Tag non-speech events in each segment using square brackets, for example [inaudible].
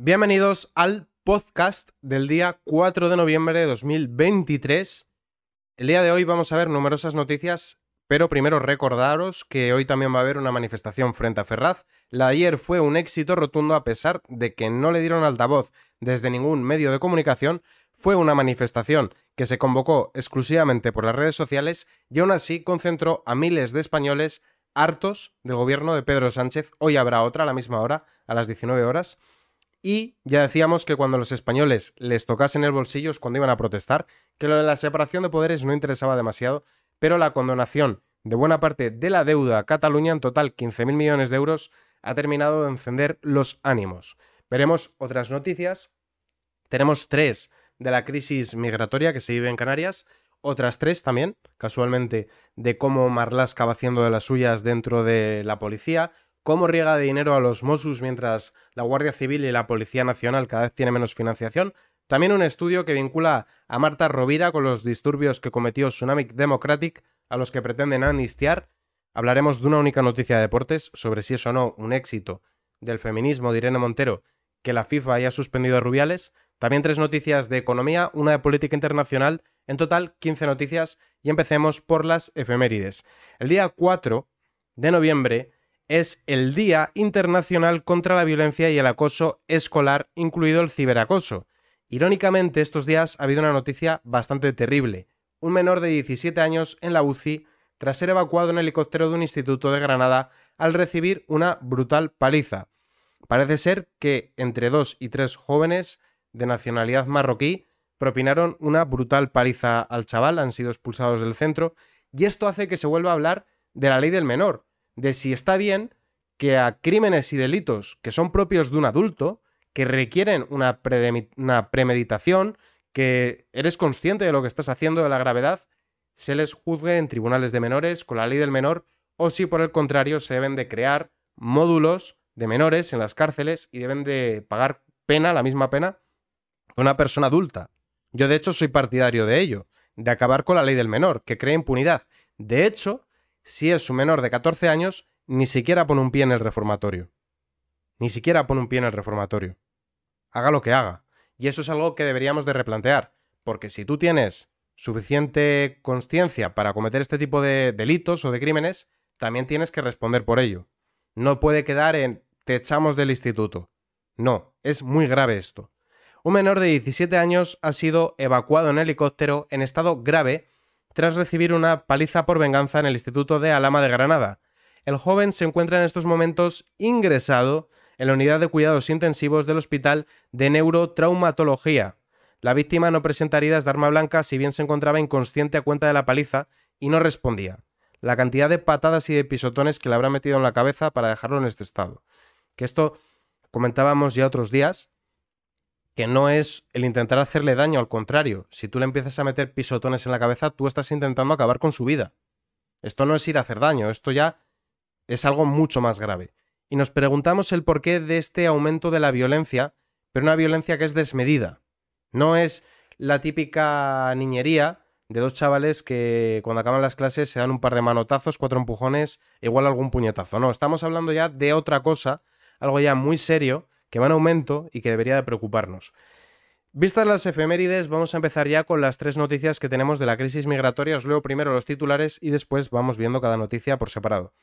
Bienvenidos al podcast del día 4 de noviembre de 2023. El día de hoy vamos a ver numerosas noticias, pero primero recordaros que hoy también va a haber una manifestación frente a Ferraz. La de ayer fue un éxito rotundo a pesar de que no le dieron altavoz desde ningún medio de comunicación. Fue una manifestación que se convocó exclusivamente por las redes sociales y aún así concentró a miles de españoles hartos del gobierno de Pedro Sánchez. Hoy habrá otra a la misma hora, a las 19 horas. Y ya decíamos que cuando los españoles les tocasen el bolsillo es cuando iban a protestar, que lo de la separación de poderes no interesaba demasiado, pero la condonación de buena parte de la deuda a Cataluña, en total 15.000 millones de euros, ha terminado de encender los ánimos. Veremos otras noticias. Tenemos tres de la crisis migratoria que se vive en Canarias, otras tres también, casualmente, de cómo Marlasca va haciendo de las suyas dentro de la policía, cómo riega de dinero a los Mossos mientras la Guardia Civil y la Policía Nacional cada vez tiene menos financiación. También un estudio que vincula a Marta Rovira con los disturbios que cometió Tsunami Democratic a los que pretenden amnistiar. Hablaremos de una única noticia de deportes sobre si es o no un éxito del feminismo de Irene Montero que la FIFA haya suspendido a Rubiales. También tres noticias de economía, una de política internacional, en total 15 noticias y empecemos por las efemérides. El día 4 de noviembre es el Día Internacional contra la Violencia y el Acoso Escolar, incluido el ciberacoso. Irónicamente, estos días ha habido una noticia bastante terrible. Un menor de 17 años en la UCI tras ser evacuado en helicóptero de un instituto de Granada al recibir una brutal paliza. Parece ser que entre dos y tres jóvenes de nacionalidad marroquí propinaron una brutal paliza al chaval, han sido expulsados del centro, y esto hace que se vuelva a hablar de la ley del menor, de si está bien que a crímenes y delitos que son propios de un adulto, que requieren una, premeditación, que eres consciente de lo que estás haciendo, de la gravedad, se les juzgue en tribunales de menores con la ley del menor, o si por el contrario se deben de crear módulos de menores en las cárceles y deben de pagar pena, la misma pena, que una persona adulta. Yo de hecho soy partidario de ello, de acabar con la ley del menor, que crea impunidad. De hecho, si es su menor de 14 años, ni siquiera pone un pie en el reformatorio. Ni siquiera pone un pie en el reformatorio. Haga lo que haga. Y eso es algo que deberíamos de replantear, porque si tú tienes suficiente conciencia para cometer este tipo de delitos o de crímenes, también tienes que responder por ello. No puede quedar en te echamos del instituto. No, es muy grave esto. Un menor de 17 años ha sido evacuado en helicóptero en estado grave tras recibir una paliza por venganza en el Instituto de Alhama de Granada. El joven se encuentra en estos momentos ingresado en la unidad de cuidados intensivos del Hospital de Neurotraumatología. La víctima no presenta heridas de arma blanca si bien se encontraba inconsciente a cuenta de la paliza y no respondía. La cantidad de patadas y de pisotones que le habrá metido en la cabeza para dejarlo en este estado. Que esto comentábamos ya otros días, que no es el intentar hacerle daño, al contrario, si tú le empiezas a meter pisotones en la cabeza, tú estás intentando acabar con su vida. Esto no es ir a hacer daño, esto ya es algo mucho más grave. Y nos preguntamos el porqué de este aumento de la violencia, pero una violencia que es desmedida. No es la típica niñería de dos chavales que cuando acaban las clases se dan un par de manotazos, cuatro empujones, igual algún puñetazo. No, estamos hablando ya de otra cosa, algo ya muy serio, que van en aumento y que debería de preocuparnos. Vistas las efemérides, vamos a empezar ya con las tres noticias que tenemos de la crisis migratoria. Os leo primero los titulares y después vamos viendo cada noticia por separado.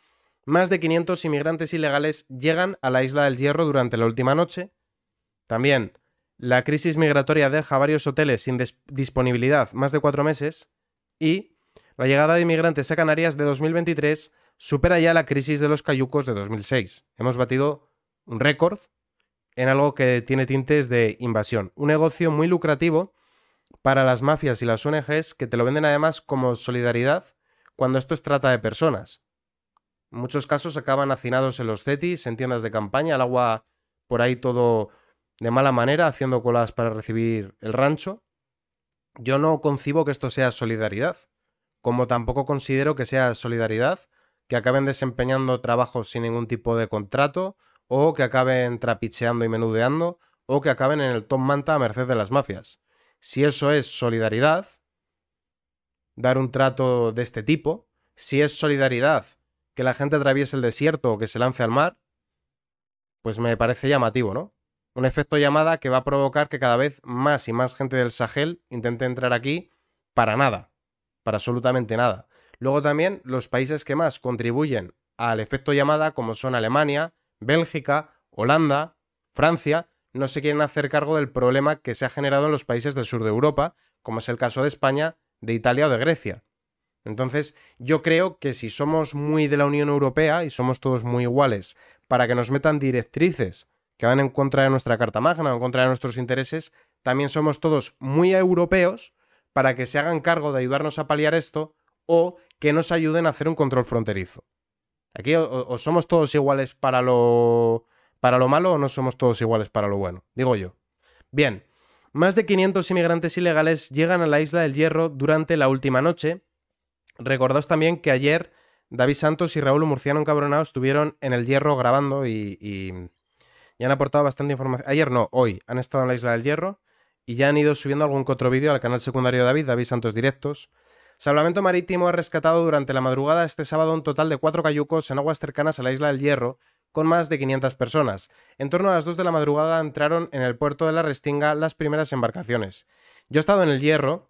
Más de 500 inmigrantes ilegales llegan a la isla del Hierro durante la última noche. También, la crisis migratoria deja varios hoteles sin disponibilidad más de cuatro meses. Y la llegada de inmigrantes a Canarias de 2023 supera ya la crisis de los cayucos de 2006. Hemos batido un récord en algo que tiene tintes de invasión. Un negocio muy lucrativo para las mafias y las ONGs que te lo venden además como solidaridad cuando esto es trata de personas. En muchos casos acaban hacinados en los CETIs, en tiendas de campaña, al agua por ahí todo de mala manera, haciendo colas para recibir el rancho. Yo no concibo que esto sea solidaridad, como tampoco considero que sea solidaridad que acaben desempeñando trabajos sin ningún tipo de contrato o que acaben trapicheando y menudeando, o que acaben en el top Manta a merced de las mafias. Si eso es solidaridad, dar un trato de este tipo, si es solidaridad que la gente atraviese el desierto o que se lance al mar, pues me parece llamativo, ¿no? Un efecto llamada que va a provocar que cada vez más y más gente del Sahel intente entrar aquí para nada, para absolutamente nada. Luego también los países que más contribuyen al efecto llamada, como son Alemania, Bélgica, Holanda, Francia, no se quieren hacer cargo del problema que se ha generado en los países del sur de Europa, como es el caso de España, de Italia o de Grecia. Entonces, yo creo que si somos muy de la Unión Europea y somos todos muy iguales para que nos metan directrices que van en contra de nuestra Carta Magna o en contra de nuestros intereses, también somos todos muy europeos para que se hagan cargo de ayudarnos a paliar esto o que nos ayuden a hacer un control fronterizo. Aquí o, somos todos iguales para lo, para lo malo o no somos todos iguales para lo bueno, digo yo. Bien, más de 500 inmigrantes ilegales llegan a la isla del Hierro durante la última noche. Recordaos también que ayer David Santos y Raúl Murciano Encabronado estuvieron en el Hierro grabando y, y, han aportado bastante información. Ayer no, hoy han estado en la isla del Hierro y ya han ido subiendo algún otro vídeo al canal secundario de David, David Santos Directos. Salvamento Marítimo ha rescatado durante la madrugada este sábado un total de cuatro cayucos en aguas cercanas a la isla del Hierro, con más de 500 personas. En torno a las 2 de la madrugada entraron en el puerto de la Restinga las primeras embarcaciones. Yo he estado en el Hierro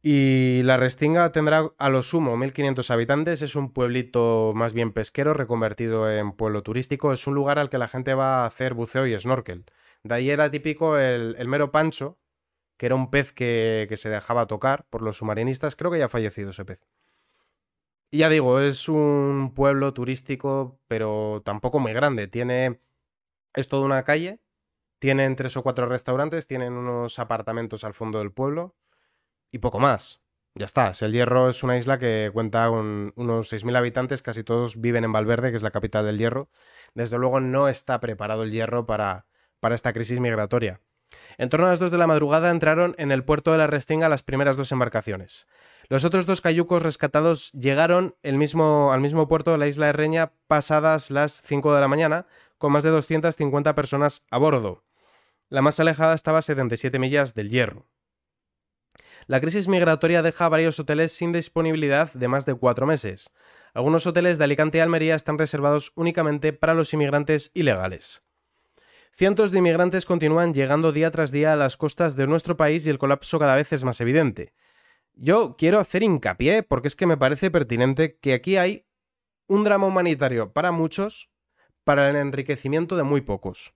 y la Restinga tendrá a lo sumo 1.500 habitantes, es un pueblito más bien pesquero reconvertido en pueblo turístico, es un lugar al que la gente va a hacer buceo y snorkel. De ahí era típico el mero pancho, que era un pez que, se dejaba tocar por los submarinistas. Creo que ya ha fallecido ese pez. Y ya digo, es un pueblo turístico, pero tampoco muy grande. Tiene. Es toda una calle. Tienen tres o cuatro restaurantes, tienen unos apartamentos al fondo del pueblo y poco más. Ya está. El Hierro es una isla que cuenta con unos 6.000 habitantes, casi todos viven en Valverde, que es la capital del Hierro. Desde luego no está preparado el Hierro para, para esta crisis migratoria. En torno a las 2 de la madrugada entraron en el puerto de la Restinga las primeras dos embarcaciones. Los otros dos cayucos rescatados llegaron al mismo puerto de la isla de Reña pasadas las 5 de la mañana, con más de 250 personas a bordo. La más alejada estaba a 77 millas del Hierro. La crisis migratoria deja varios hoteles sin disponibilidad de más de cuatro meses. Algunos hoteles de Alicante y Almería están reservados únicamente para los inmigrantes ilegales. Cientos de inmigrantes continúan llegando día tras día a las costas de nuestro país y el colapso cada vez es más evidente. Yo quiero hacer hincapié porque es que me parece pertinente que aquí hay un drama humanitario para muchos, para el enriquecimiento de muy pocos.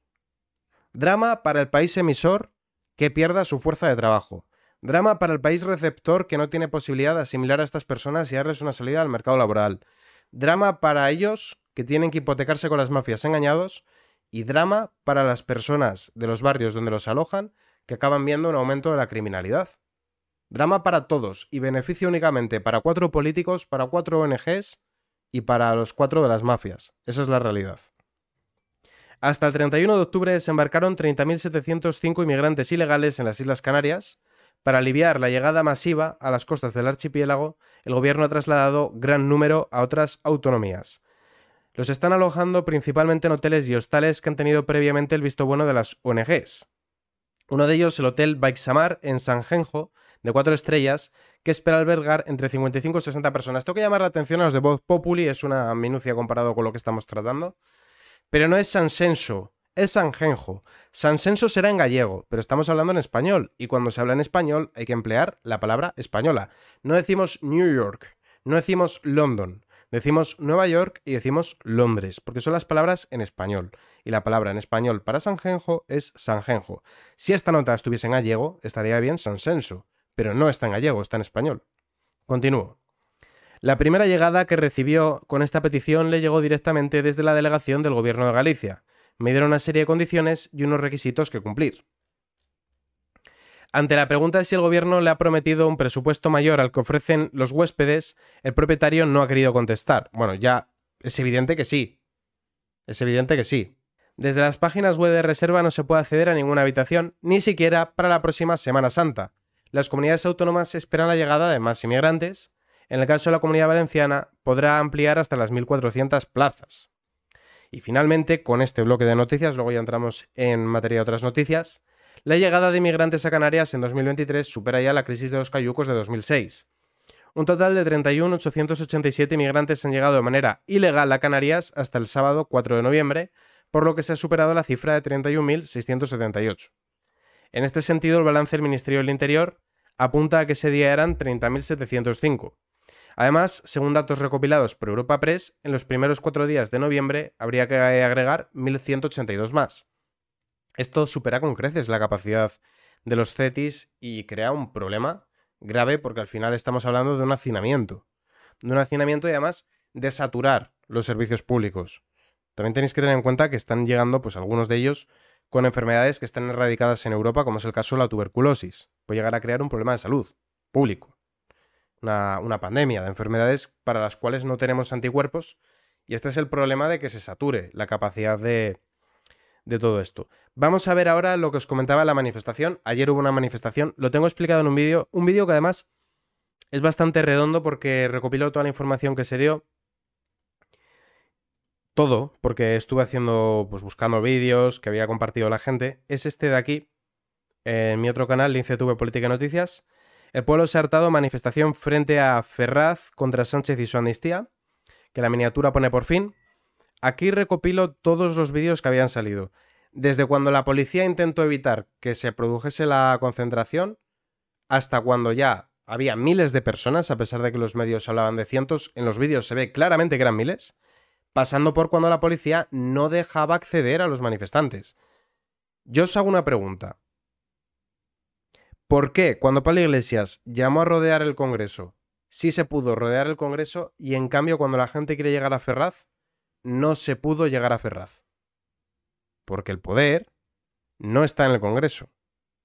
Drama para el país emisor que pierda su fuerza de trabajo. Drama para el país receptor que no tiene posibilidad de asimilar a estas personas y darles una salida al mercado laboral. Drama para ellos que tienen que hipotecarse con las mafias engañados y drama para las personas de los barrios donde los alojan que acaban viendo un aumento de la criminalidad. Drama para todos y beneficio únicamente para cuatro políticos, para cuatro ONGs y para los cuatro de las mafias. Esa es la realidad. Hasta el 31 de octubre se embarcaron 30.705 inmigrantes ilegales en las Islas Canarias. Para aliviar la llegada masiva a las costas del archipiélago, el gobierno ha trasladado gran número a otras autonomías. Los están alojando principalmente en hoteles y hostales que han tenido previamente el visto bueno de las ONGs. Uno de ellos, el Hotel Baixamar en Sanjenjo, de cuatro estrellas, que espera albergar entre 55 y 60 personas. Tengo que llamar la atención a los de Voz Populi, es una minucia comparado con lo que estamos tratando. Pero no es Sansenso, es Sanjenjo. Sansenso será en gallego, pero estamos hablando en español, y cuando se habla en español hay que emplear la palabra española. No decimos New York, no decimos London, Decimos Nueva York y decimos Londres, porque son las palabras en español. Y la palabra en español para Sanjenjo es Sanjenjo. Si esta nota estuviese en gallego, estaría bien Sansenso, pero no está en gallego, está en español. Continúo. La primera llegada que recibió con esta petición le llegó directamente desde la delegación del Gobierno de Galicia. Me dieron una serie de condiciones y unos requisitos que cumplir. Ante la pregunta de si el gobierno le ha prometido un presupuesto mayor al que ofrecen los huéspedes, el propietario no ha querido contestar. Bueno, ya es evidente que sí. Es evidente que sí. Desde las páginas web de reserva no se puede acceder a ninguna habitación, ni siquiera para la próxima Semana Santa. Las comunidades autónomas esperan la llegada de más inmigrantes. En el caso de la comunidad valenciana, podrá ampliar hasta las 1.400 plazas. Y finalmente, con este bloque de noticias, luego ya entramos en materia de otras noticias, la llegada de inmigrantes a Canarias en 2023 supera ya la crisis de los cayucos de 2006. Un total de 31.887 inmigrantes han llegado de manera ilegal a Canarias hasta el sábado 4 de noviembre, por lo que se ha superado la cifra de 31.678. En este sentido, el balance del Ministerio del Interior apunta a que ese día eran 30.705. Además, según datos recopilados por Europa Press, en los primeros cuatro días de noviembre habría que agregar 1.182 más. Esto supera con creces la capacidad de los CETIs y crea un problema grave porque al final estamos hablando de un hacinamiento. De un hacinamiento y además de saturar los servicios públicos. También tenéis que tener en cuenta que están llegando, pues algunos de ellos, con enfermedades que están erradicadas en Europa, como es el caso de la tuberculosis. Puede llegar a crear un problema de salud público. Una, una pandemia de enfermedades para las cuales no tenemos anticuerpos. Y este es el problema de que se sature la capacidad de, de todo esto. Vamos a ver ahora lo que os comentaba la manifestación. Ayer hubo una manifestación, lo tengo explicado en un vídeo, un vídeo que además es bastante redondo porque recopiló toda la información que se dio. Todo, porque estuve haciendo, pues buscando vídeos que había compartido la gente. Es este de aquí, en mi otro canal, Lince Política y Noticias. El pueblo se ha hartado manifestación frente a Ferraz contra Sánchez y su amnistía, que la miniatura pone por fin. Aquí recopilo todos los vídeos que habían salido. Desde cuando la policía intentó evitar que se produjese la concentración, hasta cuando ya había miles de personas, a pesar de que los medios hablaban de cientos, en los vídeos se ve claramente que eran miles, pasando por cuando la policía no dejaba acceder a los manifestantes. Yo os hago una pregunta. ¿Por qué cuando Pablo Iglesias llamó a rodear el Congreso, sí se pudo rodear el Congreso y en cambio cuando la gente quiere llegar a Ferraz, no se pudo llegar a Ferraz. Porque el poder no está en el Congreso.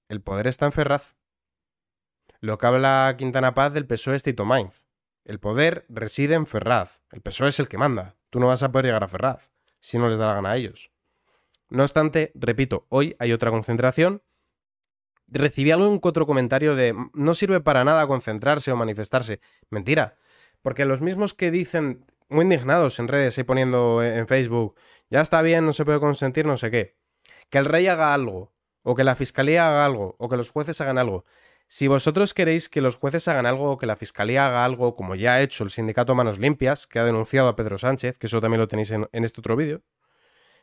El poder está en Ferraz. Lo que habla Quintana Paz del PSOE es Tito El poder reside en Ferraz. El PSOE es el que manda. Tú no vas a poder llegar a Ferraz si no les da la gana a ellos. No obstante, repito, hoy hay otra concentración. Recibí algún otro comentario de no sirve para nada concentrarse o manifestarse. Mentira, porque los mismos que dicen muy indignados en redes y poniendo eh, en Facebook, ya está bien, no se puede consentir, no sé qué. Que el rey haga algo, o que la fiscalía haga algo, o que los jueces hagan algo. Si vosotros queréis que los jueces hagan algo, o que la fiscalía haga algo, como ya ha hecho el sindicato Manos Limpias, que ha denunciado a Pedro Sánchez, que eso también lo tenéis en, este otro vídeo,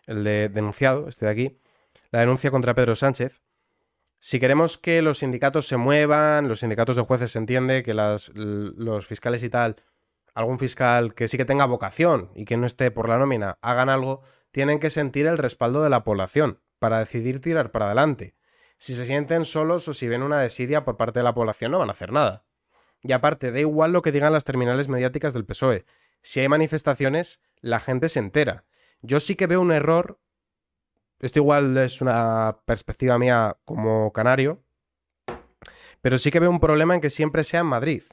el de denunciado, este de aquí, la denuncia contra Pedro Sánchez. Si queremos que los sindicatos se muevan, los sindicatos de jueces se entiende, que los fiscales y tal algún fiscal que sí que tenga vocación y que no esté por la nómina, hagan algo, tienen que sentir el respaldo de la población para decidir tirar para adelante. Si se sienten solos o si ven una desidia por parte de la población no van a hacer nada. Y aparte, da igual lo que digan las terminales mediáticas del PSOE. Si hay manifestaciones, la gente se entera. Yo sí que veo un error. Esto igual es una perspectiva mía como canario. Pero sí que veo un problema en que siempre sea en Madrid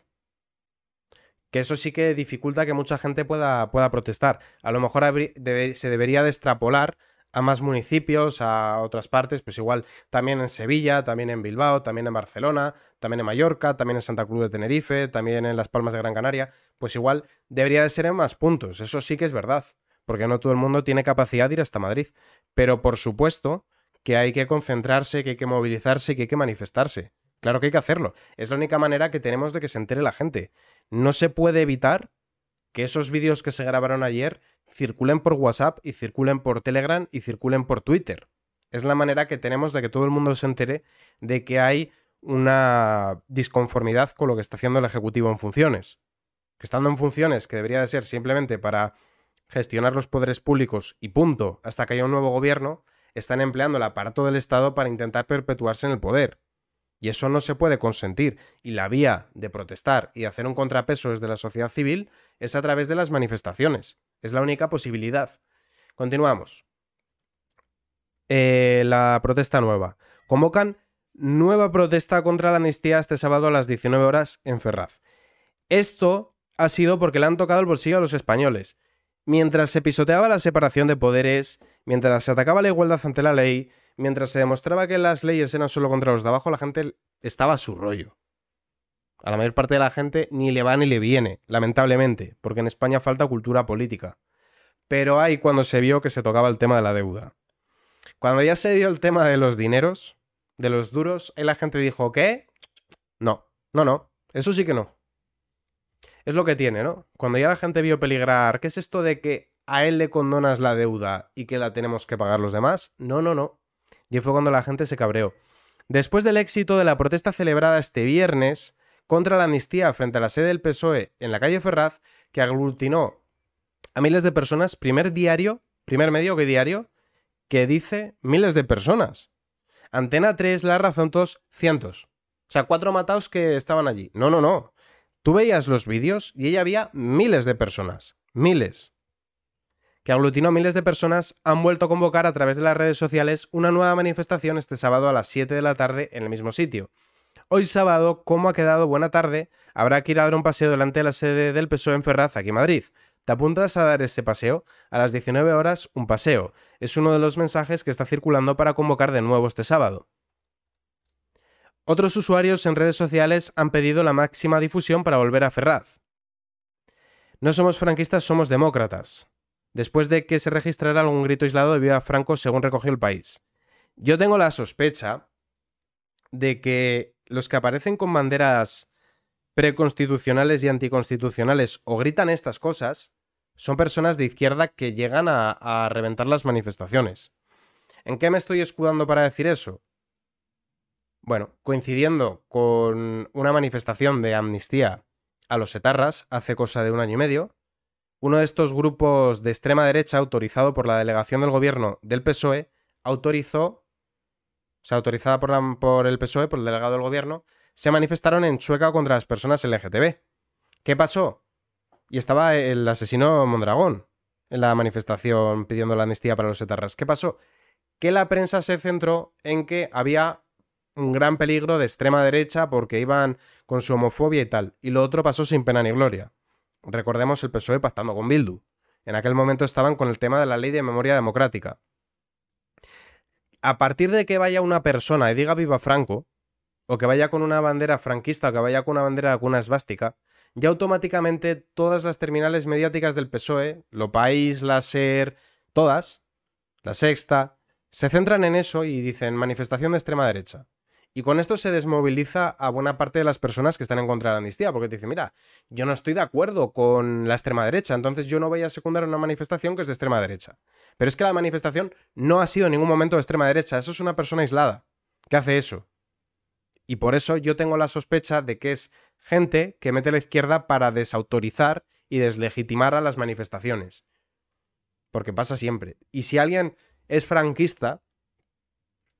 que eso sí que dificulta que mucha gente pueda, pueda protestar. A lo mejor se debería de extrapolar a más municipios, a otras partes, pues igual también en Sevilla, también en Bilbao, también en Barcelona, también en Mallorca, también en Santa Cruz de Tenerife, también en Las Palmas de Gran Canaria, pues igual debería de ser en más puntos, eso sí que es verdad, porque no todo el mundo tiene capacidad de ir hasta Madrid, pero por supuesto que hay que concentrarse, que hay que movilizarse, que hay que manifestarse. Claro que hay que hacerlo. Es la única manera que tenemos de que se entere la gente. No se puede evitar que esos vídeos que se grabaron ayer circulen por WhatsApp y circulen por Telegram y circulen por Twitter. Es la manera que tenemos de que todo el mundo se entere de que hay una disconformidad con lo que está haciendo el Ejecutivo en funciones. Que estando en funciones, que debería de ser simplemente para gestionar los poderes públicos y punto, hasta que haya un nuevo gobierno, están empleando el aparato del Estado para intentar perpetuarse en el poder. Y eso no se puede consentir. Y la vía de protestar y hacer un contrapeso desde la sociedad civil es a través de las manifestaciones. Es la única posibilidad. Continuamos. Eh, la protesta nueva. Convocan nueva protesta contra la amnistía este sábado a las 19 horas en Ferraz. Esto ha sido porque le han tocado el bolsillo a los españoles. Mientras se pisoteaba la separación de poderes, mientras se atacaba la igualdad ante la ley, mientras se demostraba que las leyes eran solo contra los de abajo, la gente estaba a su rollo. A la mayor parte de la gente ni le va ni le viene, lamentablemente, porque en España falta cultura política. Pero hay cuando se vio que se tocaba el tema de la deuda. Cuando ya se dio el tema de los dineros, de los duros, la gente dijo, ¿qué? No, no, no, eso sí que no. Es lo que tiene, ¿no? Cuando ya la gente vio peligrar, ¿qué es esto de que a él le condonas la deuda y que la tenemos que pagar los demás? No, no, no. Y fue cuando la gente se cabreó. Después del éxito de la protesta celebrada este viernes contra la amnistía frente a la sede del PSOE en la calle Ferraz, que aglutinó a miles de personas, primer diario, primer medio que diario, que dice miles de personas. Antena 3, La Razón, todos cientos. O sea, cuatro matados que estaban allí. No, no, no. Tú veías los vídeos y ella había miles de personas. Miles que aglutinó a miles de personas, han vuelto a convocar a través de las redes sociales una nueva manifestación este sábado a las 7 de la tarde en el mismo sitio. Hoy sábado, como ha quedado buena tarde, habrá que ir a dar un paseo delante de la sede del PSOE en Ferraz, aquí en Madrid. ¿Te apuntas a dar ese paseo? A las 19 horas, un paseo. Es uno de los mensajes que está circulando para convocar de nuevo este sábado. Otros usuarios en redes sociales han pedido la máxima difusión para volver a Ferraz. No somos franquistas, somos demócratas después de que se registrara algún grito aislado de viva Franco según recogió el país. Yo tengo la sospecha de que los que aparecen con banderas preconstitucionales y anticonstitucionales o gritan estas cosas son personas de izquierda que llegan a, a reventar las manifestaciones. ¿En qué me estoy escudando para decir eso? Bueno, coincidiendo con una manifestación de amnistía a los etarras hace cosa de un año y medio, uno de estos grupos de extrema derecha autorizado por la delegación del gobierno del PSOE autorizó, o sea, autorizada por, el PSOE, por el delegado del gobierno, se manifestaron en Chueca contra las personas LGTB. ¿Qué pasó? Y estaba el asesino Mondragón en la manifestación pidiendo la amnistía para los etarras. ¿Qué pasó? Que la prensa se centró en que había un gran peligro de extrema derecha porque iban con su homofobia y tal. Y lo otro pasó sin pena ni gloria recordemos el PSOE pactando con Bildu. En aquel momento estaban con el tema de la ley de memoria democrática. A partir de que vaya una persona y diga viva Franco, o que vaya con una bandera franquista, o que vaya con una bandera de una esvástica, ya automáticamente todas las terminales mediáticas del PSOE, Lo País, La SER, todas, La Sexta, se centran en eso y dicen manifestación de extrema derecha. Y con esto se desmoviliza a buena parte de las personas que están en contra de la amnistía, porque te dicen, mira, yo no estoy de acuerdo con la extrema derecha, entonces yo no voy a secundar una manifestación que es de extrema derecha. Pero es que la manifestación no ha sido en ningún momento de extrema derecha, eso es una persona aislada que hace eso. Y por eso yo tengo la sospecha de que es gente que mete a la izquierda para desautorizar y deslegitimar a las manifestaciones. Porque pasa siempre. Y si alguien es franquista,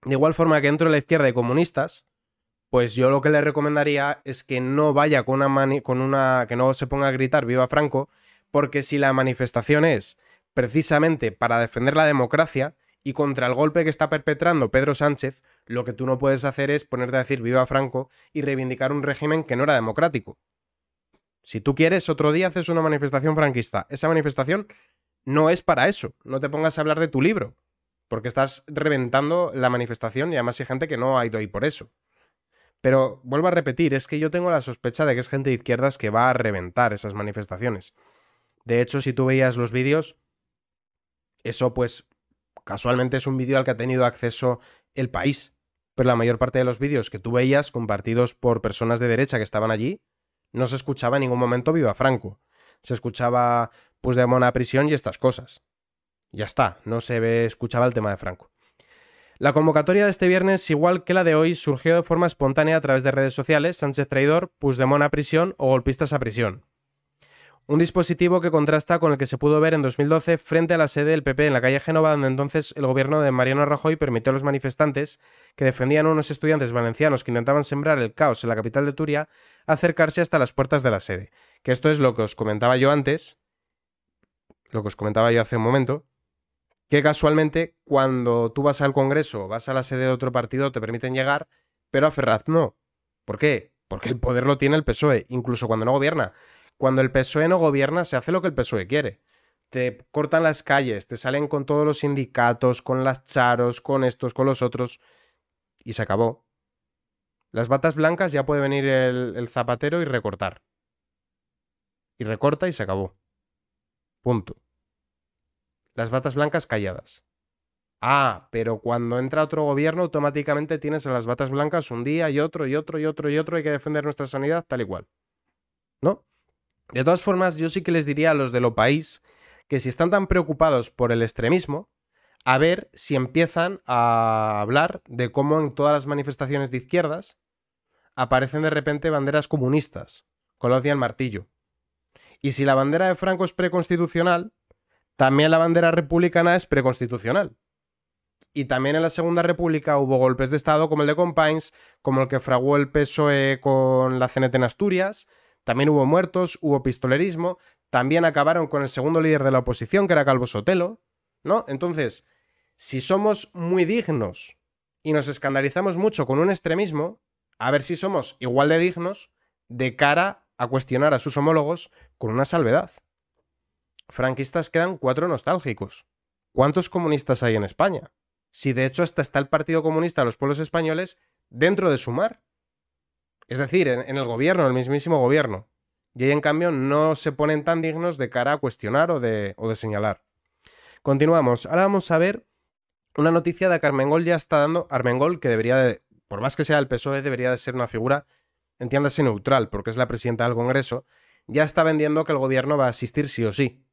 de igual forma que dentro de la izquierda de comunistas, pues yo lo que le recomendaría es que no vaya con una, con una que no se ponga a gritar viva Franco, porque si la manifestación es precisamente para defender la democracia y contra el golpe que está perpetrando Pedro Sánchez, lo que tú no puedes hacer es ponerte a decir viva Franco y reivindicar un régimen que no era democrático. Si tú quieres, otro día haces una manifestación franquista. Esa manifestación no es para eso. No te pongas a hablar de tu libro porque estás reventando la manifestación y además hay gente que no ha ido ahí por eso. Pero vuelvo a repetir, es que yo tengo la sospecha de que es gente de izquierdas que va a reventar esas manifestaciones. De hecho, si tú veías los vídeos, eso pues casualmente es un vídeo al que ha tenido acceso el país. Pero la mayor parte de los vídeos que tú veías compartidos por personas de derecha que estaban allí, no se escuchaba en ningún momento Viva Franco. Se escuchaba pues de a prisión y estas cosas. Ya está, no se ve, escuchaba el tema de Franco. La convocatoria de este viernes, igual que la de hoy, surgió de forma espontánea a través de redes sociales, Sánchez traidor, Puigdemont a prisión o golpistas a prisión. Un dispositivo que contrasta con el que se pudo ver en 2012 frente a la sede del PP en la calle Génova, donde entonces el gobierno de Mariano Rajoy permitió a los manifestantes, que defendían a unos estudiantes valencianos que intentaban sembrar el caos en la capital de Turia, acercarse hasta las puertas de la sede. Que esto es lo que os comentaba yo antes, lo que os comentaba yo hace un momento, que casualmente cuando tú vas al Congreso, vas a la sede de otro partido, te permiten llegar, pero a Ferraz no. ¿Por qué? Porque el poder lo tiene el PSOE, incluso cuando no gobierna. Cuando el PSOE no gobierna, se hace lo que el PSOE quiere. Te cortan las calles, te salen con todos los sindicatos, con las charos, con estos, con los otros, y se acabó. Las batas blancas ya puede venir el, el zapatero y recortar. Y recorta y se acabó. Punto las batas blancas calladas. Ah, pero cuando entra otro gobierno automáticamente tienes a las batas blancas un día y otro y otro y otro y otro, hay que defender nuestra sanidad tal y cual. ¿No? De todas formas, yo sí que les diría a los de lo país que si están tan preocupados por el extremismo, a ver si empiezan a hablar de cómo en todas las manifestaciones de izquierdas aparecen de repente banderas comunistas, con el martillo. Y si la bandera de Franco es preconstitucional, también la bandera republicana es preconstitucional. Y también en la Segunda República hubo golpes de Estado como el de Compains, como el que fraguó el PSOE con la CNT en Asturias. También hubo muertos, hubo pistolerismo. También acabaron con el segundo líder de la oposición, que era Calvo Sotelo. ¿No? Entonces, si somos muy dignos y nos escandalizamos mucho con un extremismo, a ver si somos igual de dignos de cara a cuestionar a sus homólogos con una salvedad franquistas quedan cuatro nostálgicos. ¿Cuántos comunistas hay en España? Si de hecho hasta está el Partido Comunista de los Pueblos Españoles dentro de su mar Es decir, en, el gobierno, el mismísimo gobierno. Y ahí en cambio no se ponen tan dignos de cara a cuestionar o de, o de señalar. Continuamos. Ahora vamos a ver una noticia de que Armengol ya está dando. Armengol, que debería de, por más que sea el PSOE, debería de ser una figura, entiéndase, neutral, porque es la presidenta del Congreso, ya está vendiendo que el gobierno va a asistir sí o sí.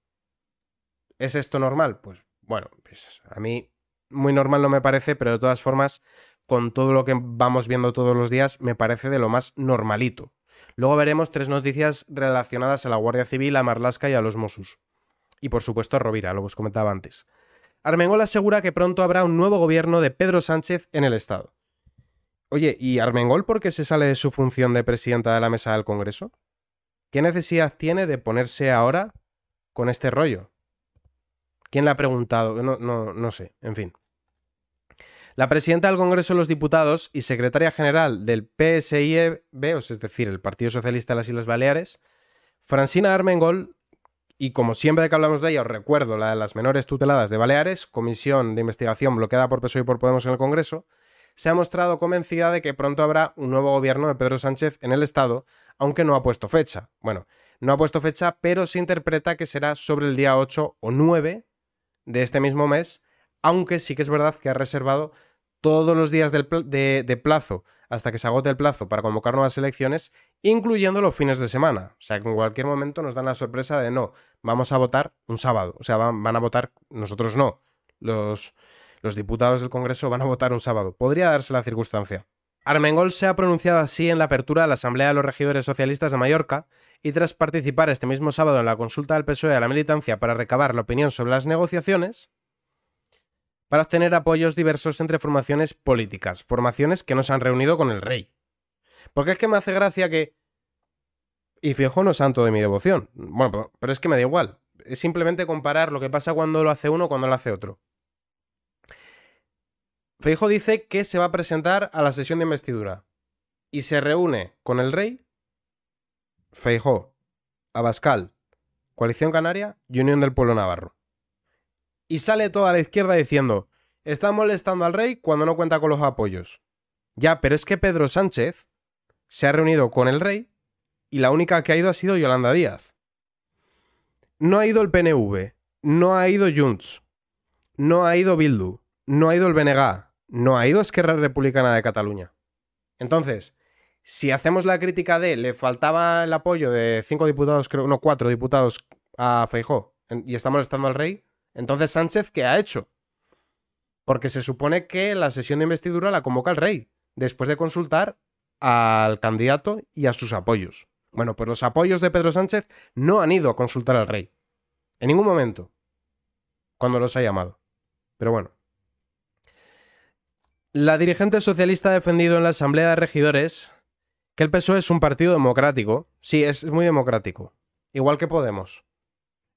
¿Es esto normal? Pues bueno, pues a mí muy normal no me parece, pero de todas formas, con todo lo que vamos viendo todos los días, me parece de lo más normalito. Luego veremos tres noticias relacionadas a la Guardia Civil, a Marlaska y a los Mossos. Y por supuesto a Rovira, lo que os comentaba antes. Armengol asegura que pronto habrá un nuevo gobierno de Pedro Sánchez en el Estado. Oye, ¿y Armengol por qué se sale de su función de presidenta de la mesa del Congreso? ¿Qué necesidad tiene de ponerse ahora con este rollo? ¿Quién le ha preguntado? No, no, no sé, en fin. La presidenta del Congreso de los Diputados y secretaria general del PSIEB, es decir, el Partido Socialista de las Islas Baleares, Francina Armengol, y como siempre que hablamos de ella, os recuerdo la de las menores tuteladas de Baleares, comisión de investigación bloqueada por PSOE y por Podemos en el Congreso, se ha mostrado convencida de que pronto habrá un nuevo gobierno de Pedro Sánchez en el Estado, aunque no ha puesto fecha. Bueno, no ha puesto fecha, pero se interpreta que será sobre el día 8 o 9 de este mismo mes, aunque sí que es verdad que ha reservado todos los días de, plazo hasta que se agote el plazo para convocar nuevas elecciones, incluyendo los fines de semana. O sea, que en cualquier momento nos dan la sorpresa de no, vamos a votar un sábado. O sea, van, a votar, nosotros no. Los, los diputados del Congreso van a votar un sábado. Podría darse la circunstancia. Armengol se ha pronunciado así en la apertura de la Asamblea de los Regidores Socialistas de Mallorca, y tras participar este mismo sábado en la consulta del PSOE a la militancia para recabar la opinión sobre las negociaciones, para obtener apoyos diversos entre formaciones políticas, formaciones que no se han reunido con el rey. Porque es que me hace gracia que... Y fijo no santo de mi devoción. Bueno, pero es que me da igual. Es simplemente comparar lo que pasa cuando lo hace uno cuando lo hace otro. Feijo dice que se va a presentar a la sesión de investidura y se reúne con el rey Feijó, Abascal, Coalición Canaria y Unión del Pueblo Navarro. Y sale toda la izquierda diciendo, está molestando al rey cuando no cuenta con los apoyos. Ya, pero es que Pedro Sánchez se ha reunido con el rey y la única que ha ido ha sido Yolanda Díaz. No ha ido el PNV, no ha ido Junts, no ha ido Bildu, no ha ido el BNG, no ha ido Esquerra Republicana de Cataluña. Entonces, si hacemos la crítica de le faltaba el apoyo de cinco diputados, creo, no, cuatro diputados a Feijó y está molestando al rey, entonces Sánchez, ¿qué ha hecho? Porque se supone que la sesión de investidura la convoca el rey, después de consultar al candidato y a sus apoyos. Bueno, pues los apoyos de Pedro Sánchez no han ido a consultar al rey. En ningún momento. Cuando los ha llamado. Pero bueno. La dirigente socialista ha defendido en la Asamblea de Regidores que el PSOE es un partido democrático. Sí, es muy democrático. Igual que Podemos.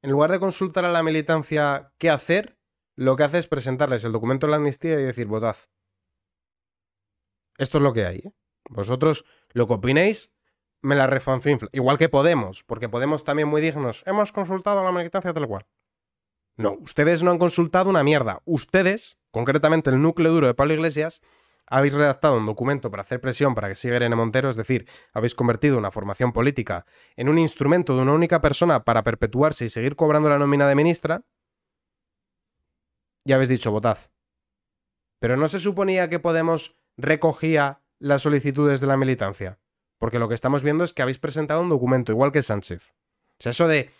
En lugar de consultar a la militancia qué hacer, lo que hace es presentarles el documento de la amnistía y decir, votad. Esto es lo que hay. ¿eh? Vosotros lo que opinéis, me la refanfinfla. Igual que Podemos, porque Podemos también muy dignos. Hemos consultado a la militancia tal cual. No, ustedes no han consultado una mierda. Ustedes, concretamente el núcleo duro de Pablo Iglesias, habéis redactado un documento para hacer presión para que siga Irene Montero, es decir, habéis convertido una formación política en un instrumento de una única persona para perpetuarse y seguir cobrando la nómina de ministra, ya habéis dicho, votad. Pero no se suponía que Podemos recogía las solicitudes de la militancia. Porque lo que estamos viendo es que habéis presentado un documento, igual que Sánchez. O sea, eso de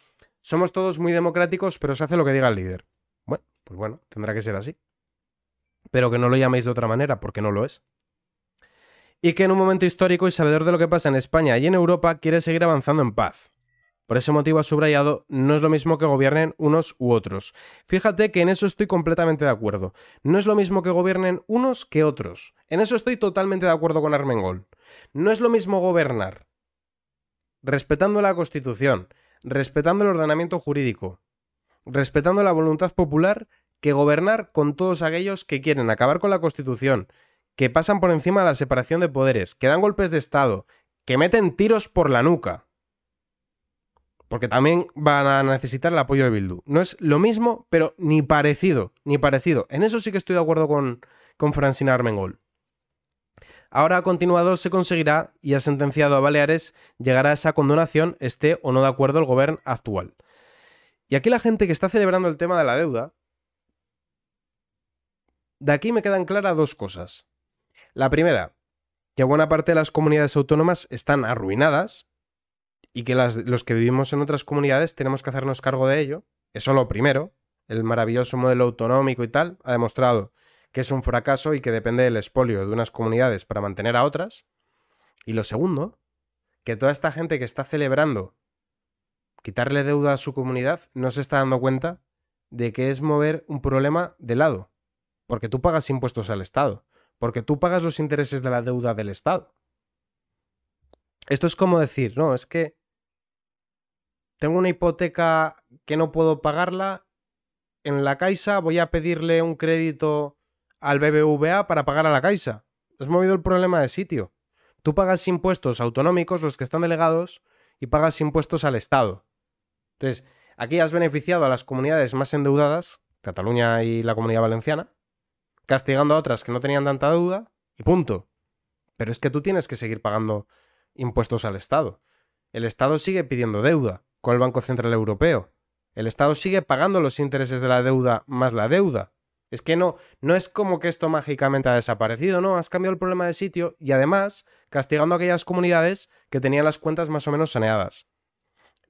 somos todos muy democráticos, pero se hace lo que diga el líder. Bueno, pues bueno, tendrá que ser así pero que no lo llaméis de otra manera, porque no lo es. Y que en un momento histórico y sabedor de lo que pasa en España y en Europa quiere seguir avanzando en paz. Por ese motivo ha subrayado, no es lo mismo que gobiernen unos u otros. Fíjate que en eso estoy completamente de acuerdo. No es lo mismo que gobiernen unos que otros. En eso estoy totalmente de acuerdo con Armengol. No es lo mismo gobernar respetando la Constitución, respetando el ordenamiento jurídico, respetando la voluntad popular que gobernar con todos aquellos que quieren acabar con la Constitución, que pasan por encima de la separación de poderes, que dan golpes de Estado, que meten tiros por la nuca. Porque también van a necesitar el apoyo de Bildu. No es lo mismo, pero ni parecido, ni parecido. En eso sí que estoy de acuerdo con, con Francina Armengol. Ahora a continuador se conseguirá, y ha sentenciado a Baleares, llegar a esa condonación, esté o no de acuerdo el gobierno actual. Y aquí la gente que está celebrando el tema de la deuda, de aquí me quedan claras dos cosas. La primera, que buena parte de las comunidades autónomas están arruinadas y que los que vivimos en otras comunidades tenemos que hacernos cargo de ello. Eso lo primero. El maravilloso modelo autonómico y tal ha demostrado que es un fracaso y que depende del expolio de unas comunidades para mantener a otras. Y lo segundo, que toda esta gente que está celebrando quitarle deuda a su comunidad no se está dando cuenta de que es mover un problema de lado. Porque tú pagas impuestos al Estado. Porque tú pagas los intereses de la deuda del Estado. Esto es como decir, no, es que tengo una hipoteca que no puedo pagarla. En la Caixa voy a pedirle un crédito al BBVA para pagar a la Caixa. Has movido el problema de sitio. Tú pagas impuestos autonómicos, los que están delegados, y pagas impuestos al Estado. Entonces, aquí has beneficiado a las comunidades más endeudadas, Cataluña y la Comunidad Valenciana, castigando a otras que no tenían tanta deuda y punto. Pero es que tú tienes que seguir pagando impuestos al Estado. El Estado sigue pidiendo deuda con el Banco Central Europeo. El Estado sigue pagando los intereses de la deuda más la deuda. Es que no, no es como que esto mágicamente ha desaparecido, no, has cambiado el problema de sitio y además castigando a aquellas comunidades que tenían las cuentas más o menos saneadas.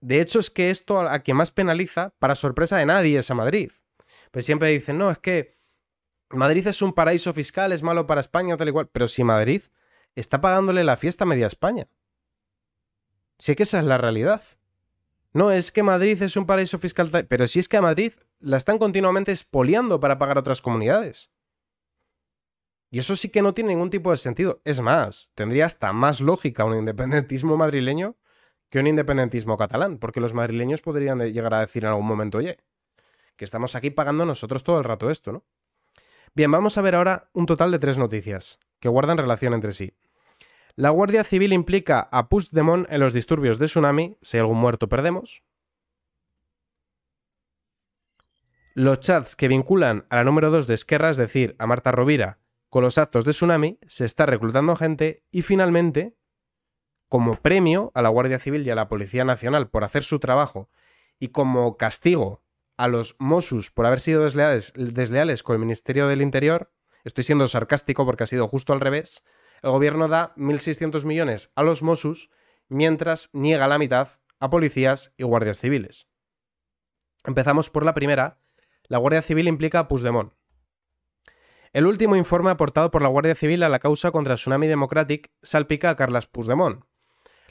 De hecho, es que esto a, quien más penaliza, para sorpresa de nadie, es a Madrid. Pues siempre dicen, no, es que Madrid es un paraíso fiscal, es malo para España, tal y cual. Pero si Madrid está pagándole la fiesta a media España. sí que esa es la realidad. No, es que Madrid es un paraíso fiscal, pero si es que a Madrid la están continuamente espoliando para pagar a otras comunidades. Y eso sí que no tiene ningún tipo de sentido. Es más, tendría hasta más lógica un independentismo madrileño que un independentismo catalán, porque los madrileños podrían llegar a decir en algún momento, oye, que estamos aquí pagando nosotros todo el rato esto, ¿no? Bien, vamos a ver ahora un total de tres noticias que guardan relación entre sí. La Guardia Civil implica a Push Demon en los disturbios de tsunami. Si hay algún muerto, perdemos. Los chats que vinculan a la número 2 de Esquerra, es decir, a Marta Rovira, con los actos de tsunami, se está reclutando gente. Y finalmente, como premio a la Guardia Civil y a la Policía Nacional por hacer su trabajo y como castigo a los Mosus por haber sido desleales, con el Ministerio del Interior, estoy siendo sarcástico porque ha sido justo al revés, el gobierno da 1.600 millones a los Mossus mientras niega la mitad a policías y guardias civiles. Empezamos por la primera. La Guardia Civil implica a Puigdemont. El último informe aportado por la Guardia Civil a la causa contra Tsunami Democratic salpica a Carles Puigdemont.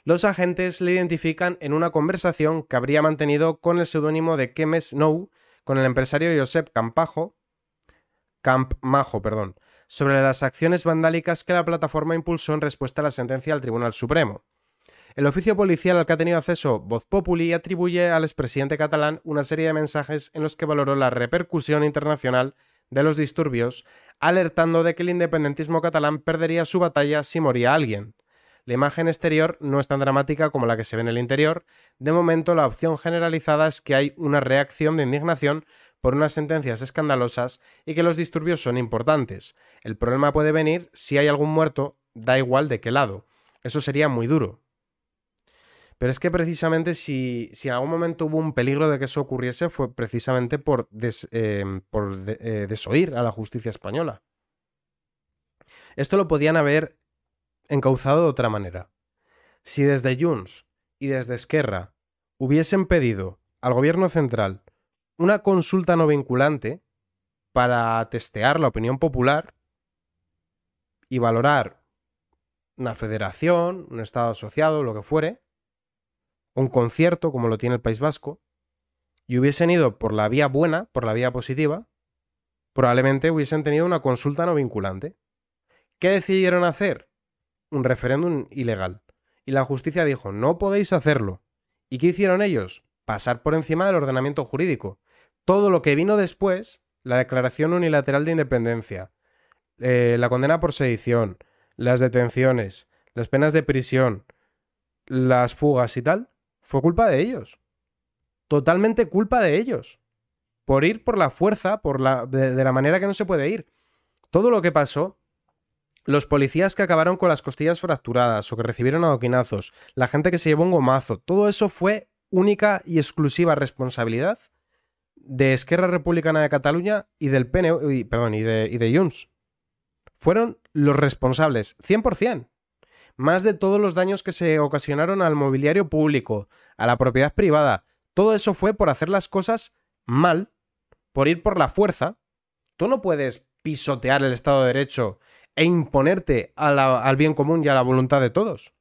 Los agentes le identifican en una conversación que habría mantenido con el seudónimo de Kemes Nou con el empresario Josep Campajo, Camp Majo, perdón, sobre las acciones vandálicas que la plataforma impulsó en respuesta a la sentencia del Tribunal Supremo. El oficio policial al que ha tenido acceso Voz Populi atribuye al expresidente catalán una serie de mensajes en los que valoró la repercusión internacional de los disturbios, alertando de que el independentismo catalán perdería su batalla si moría alguien. La imagen exterior no es tan dramática como la que se ve en el interior. De momento, la opción generalizada es que hay una reacción de indignación por unas sentencias escandalosas y que los disturbios son importantes. El problema puede venir si hay algún muerto, da igual de qué lado. Eso sería muy duro. Pero es que precisamente si, en algún momento hubo un peligro de que eso ocurriese fue precisamente por, eh, por eh, desoír a la justicia española. Esto lo podían haber encauzado de otra manera. Si desde Junts y desde Esquerra hubiesen pedido al gobierno central una consulta no vinculante para testear la opinión popular y valorar una federación, un estado asociado, lo que fuere, un concierto como lo tiene el País Vasco, y hubiesen ido por la vía buena, por la vía positiva, probablemente hubiesen tenido una consulta no vinculante. ¿Qué decidieron hacer? un referéndum ilegal. Y la justicia dijo, no podéis hacerlo. ¿Y qué hicieron ellos? Pasar por encima del ordenamiento jurídico. Todo lo que vino después, la Declaración Unilateral de Independencia, eh, la condena por sedición, las detenciones, las penas de prisión, las fugas y tal, fue culpa de ellos. Totalmente culpa de ellos. Por ir por la fuerza, por la, de la manera que no se puede ir. Todo lo que pasó los policías que acabaron con las costillas fracturadas o que recibieron adoquinazos, la gente que se llevó un gomazo, todo eso fue única y exclusiva responsabilidad de Esquerra Republicana de Cataluña y del PNU, perdón, y de, y de Junts. Fueron los responsables, 100%. Más de todos los daños que se ocasionaron al mobiliario público, a la propiedad privada, todo eso fue por hacer las cosas mal, por ir por la fuerza. Tú no puedes pisotear el Estado de Derecho e imponerte al bien común y a la voluntad de todos.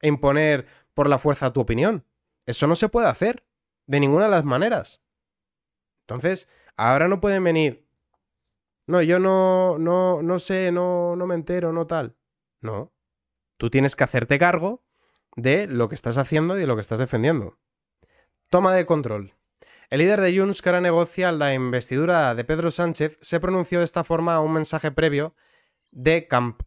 E imponer por la fuerza tu opinión. Eso no se puede hacer, de ninguna de las maneras. Entonces, ahora no pueden venir. No, yo no, no, no sé, no, no me entero, no tal. No. Tú tienes que hacerte cargo de lo que estás haciendo y de lo que estás defendiendo. Toma de control. El líder de Junts, que ahora negocia la investidura de Pedro Sánchez, se pronunció de esta forma a un mensaje previo de Camp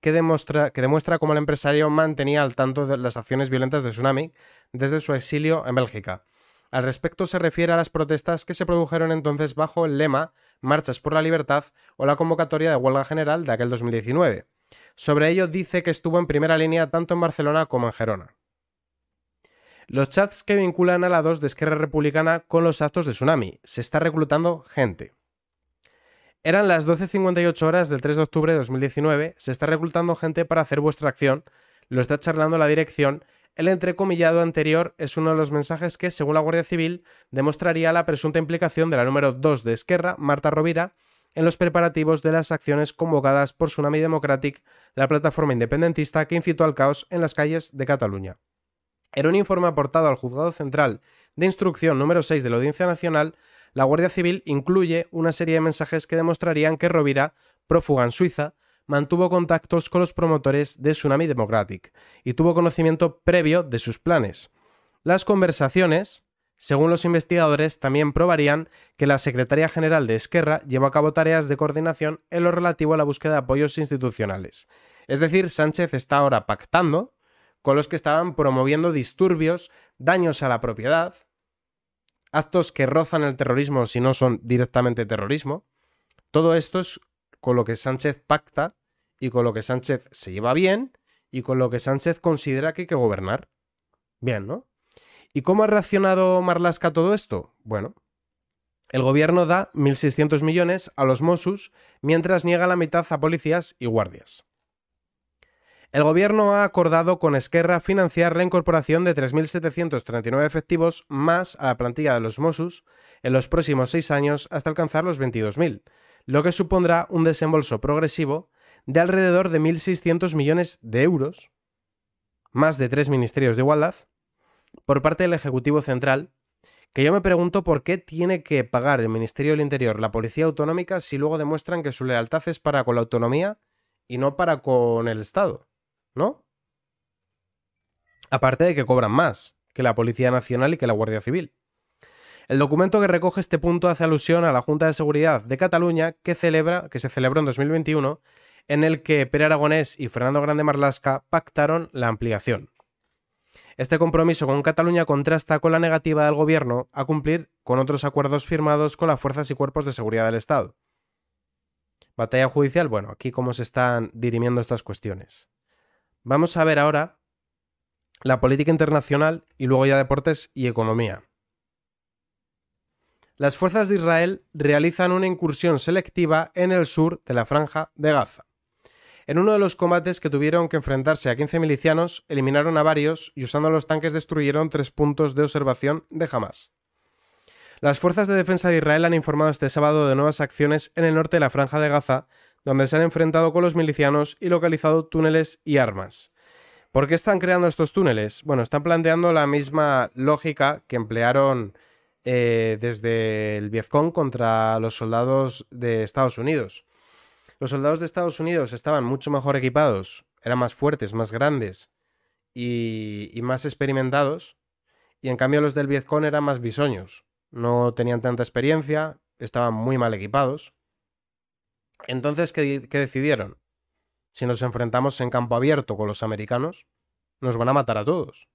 que demuestra, que demuestra cómo el empresario mantenía al tanto de las acciones violentas de Tsunami desde su exilio en Bélgica. Al respecto se refiere a las protestas que se produjeron entonces bajo el lema Marchas por la Libertad o la convocatoria de huelga general de aquel 2019. Sobre ello dice que estuvo en primera línea tanto en Barcelona como en Gerona. Los chats que vinculan a la 2 de Esquerra Republicana con los actos de tsunami. Se está reclutando gente. Eran las 12.58 horas del 3 de octubre de 2019, se está reclutando gente para hacer vuestra acción, lo está charlando la dirección, el entrecomillado anterior es uno de los mensajes que, según la Guardia Civil, demostraría la presunta implicación de la número 2 de Esquerra, Marta Rovira, en los preparativos de las acciones convocadas por Tsunami Democratic, la plataforma independentista que incitó al caos en las calles de Cataluña. Era un informe aportado al Juzgado Central de Instrucción número 6 de la Audiencia Nacional la Guardia Civil incluye una serie de mensajes que demostrarían que Rovira, prófuga en Suiza, mantuvo contactos con los promotores de Tsunami Democratic y tuvo conocimiento previo de sus planes. Las conversaciones, según los investigadores, también probarían que la Secretaría General de Esquerra llevó a cabo tareas de coordinación en lo relativo a la búsqueda de apoyos institucionales. Es decir, Sánchez está ahora pactando con los que estaban promoviendo disturbios, daños a la propiedad actos que rozan el terrorismo si no son directamente terrorismo. Todo esto es con lo que Sánchez pacta y con lo que Sánchez se lleva bien y con lo que Sánchez considera que hay que gobernar. Bien, ¿no? ¿Y cómo ha reaccionado Marlaska a todo esto? Bueno, el gobierno da 1.600 millones a los Mossos mientras niega la mitad a policías y guardias. El gobierno ha acordado con Esquerra financiar la incorporación de 3.739 efectivos más a la plantilla de los Mossos en los próximos seis años hasta alcanzar los 22.000, lo que supondrá un desembolso progresivo de alrededor de 1.600 millones de euros, más de tres ministerios de igualdad, por parte del Ejecutivo Central, que yo me pregunto por qué tiene que pagar el Ministerio del Interior la Policía Autonómica si luego demuestran que su lealtad es para con la autonomía y no para con el Estado. ¿no? Aparte de que cobran más que la Policía Nacional y que la Guardia Civil. El documento que recoge este punto hace alusión a la Junta de Seguridad de Cataluña que, celebra, que se celebró en 2021, en el que Pere Aragonés y Fernando Grande Marlasca pactaron la ampliación. Este compromiso con Cataluña contrasta con la negativa del gobierno a cumplir con otros acuerdos firmados con las fuerzas y cuerpos de seguridad del Estado. Batalla judicial, bueno, aquí cómo se están dirimiendo estas cuestiones. Vamos a ver ahora la política internacional y luego ya deportes y economía. Las fuerzas de Israel realizan una incursión selectiva en el sur de la franja de Gaza. En uno de los combates que tuvieron que enfrentarse a 15 milicianos, eliminaron a varios y usando los tanques destruyeron tres puntos de observación de Hamas. Las fuerzas de defensa de Israel han informado este sábado de nuevas acciones en el norte de la franja de Gaza donde se han enfrentado con los milicianos y localizado túneles y armas. ¿Por qué están creando estos túneles? Bueno, están planteando la misma lógica que emplearon eh, desde el Vietcong contra los soldados de Estados Unidos. Los soldados de Estados Unidos estaban mucho mejor equipados, eran más fuertes, más grandes y, y más experimentados, y en cambio los del Vietcong eran más bisoños, no tenían tanta experiencia, estaban muy mal equipados. Entonces, ¿qué, decidieron? Si nos enfrentamos en campo abierto con los americanos, nos van a matar a todos.